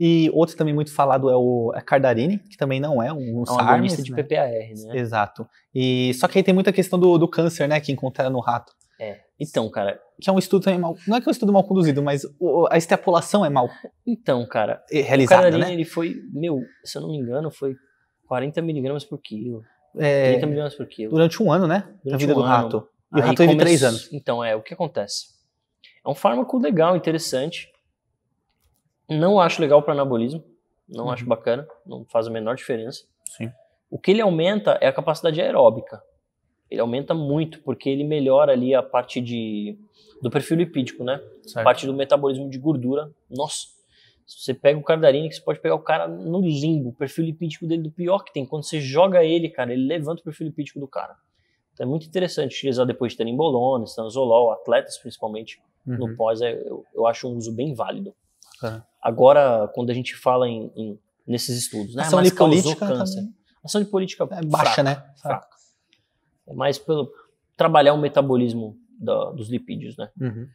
E outro também muito falado é o é Cardarini, Cardarine, que também não é um, um é um agonista né? de PPAR, né? Exato. E, só que aí tem muita questão do, do câncer, né, que encontra no rato. É. Então, cara. Que é um estudo também mal. Não é que é um estudo mal conduzido, mas o, a extrapolação é mal. Então, cara. Realizada, o Cardarine, né? ele foi, meu, se eu não me engano, foi 40 miligramas por quilo. É, 30 miligramas por quilo. Durante um ano, né? Durante a vida um do ano. rato. E aí o rato teve três 3 anos. Então, é, o que acontece? É um fármaco legal, interessante. Não acho legal para anabolismo. Não uhum. acho bacana. Não faz a menor diferença. Sim. O que ele aumenta é a capacidade aeróbica. Ele aumenta muito porque ele melhora ali a parte de, do perfil lipídico, né? Certo. Parte do metabolismo de gordura. Nossa, você pega o Cardarine, que você pode pegar o cara no limbo, o perfil lipídico dele é do pior que tem. Quando você joga ele, cara, ele levanta o perfil lipídico do cara. Então é muito interessante utilizar depois de embolona, estanzolol, atletas principalmente, uhum. no pós, é, eu, eu, acho um uso bem válido. É. Agora, quando a gente fala em, em nesses estudos, né? ação de política câncer. Também. Ação de política é baixa, fraca, né? fraca. É mais pelo trabalhar o metabolismo da, dos lipídios, né? Uhum.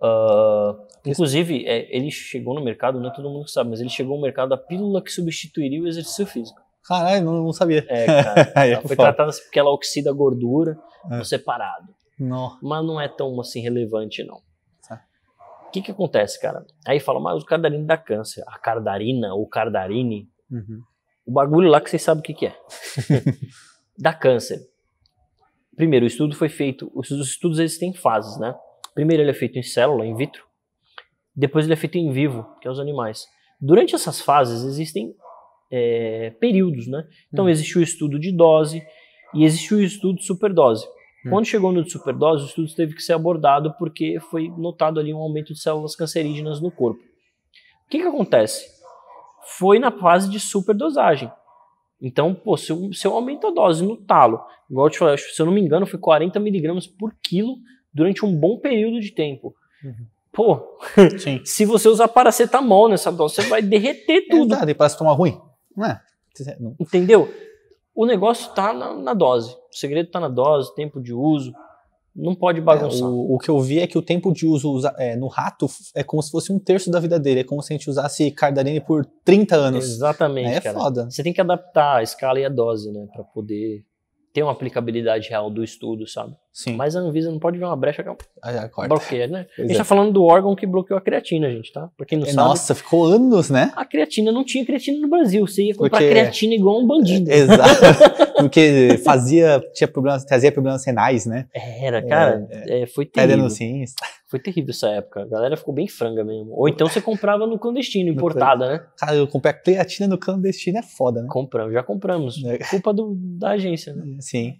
Uh, inclusive, é, ele chegou no mercado, não é todo mundo sabe, mas ele chegou no mercado a pílula que substituiria o exercício físico. Caralho, não, não sabia. É, cara. É ela foi tratada porque ela oxida a gordura é. no separado. Não. Mas não é tão assim relevante, não. O que, que acontece, cara? Aí fala, mas o cardarine dá câncer. A cardarina ou cardarine, uhum. o bagulho lá que vocês sabem o que, que é. dá câncer. Primeiro, o estudo foi feito, os estudos eles têm fases, né? Primeiro ele é feito em célula, in vitro. Depois ele é feito em vivo, que é os animais. Durante essas fases existem é, períodos, né? Então uhum. existe o estudo de dose e existe o estudo de superdose. Hum. Quando chegou no de superdose, o estudo teve que ser abordado porque foi notado ali um aumento de células cancerígenas no corpo. O que, que acontece? Foi na fase de superdosagem. Então, pô, se eu, se eu aumento a dose no talo, igual eu te falei, se eu não me engano, foi 40 miligramas por quilo durante um bom período de tempo. Uhum. Pô, se você usar paracetamol nessa dose, você vai derreter tudo. É verdade, parece tomar ruim, não é? Entendeu? o negócio está na, na, dose. O segredo está na dose, tempo de uso. Não pode bagunçar. É, o, o, que eu vi é que o tempo de uso usa, é, no rato é como se fosse um terço da vida dele. É como se a gente usasse Cardarine por 30 anos. Exatamente. É, cara. é foda. Você tem que adaptar a escala e a dose, né? Para poder ter uma aplicabilidade real do estudo, sabe? Sim. Mas a Anvisa não pode ver uma brecha que é bloqueia, né? Pois a gente tá é. falando do órgão que bloqueou a creatina, gente, tá? Pra quem não é, sabe. Nossa, ficou anos, né? A creatina não tinha creatina no Brasil. Você ia comprar Porque... creatina igual um bandido. exato. Porque fazia, tinha problemas, trazia problemas renais, né? Era, cara, é, foi terrível. Foi terrível essa época. A galera ficou bem franga mesmo. Ou então você comprava no clandestino, importada, né? Cara, eu comprei a creatina no clandestino, é foda, né? Compramos, já compramos. É. Culpa do, da agência, né? Sim.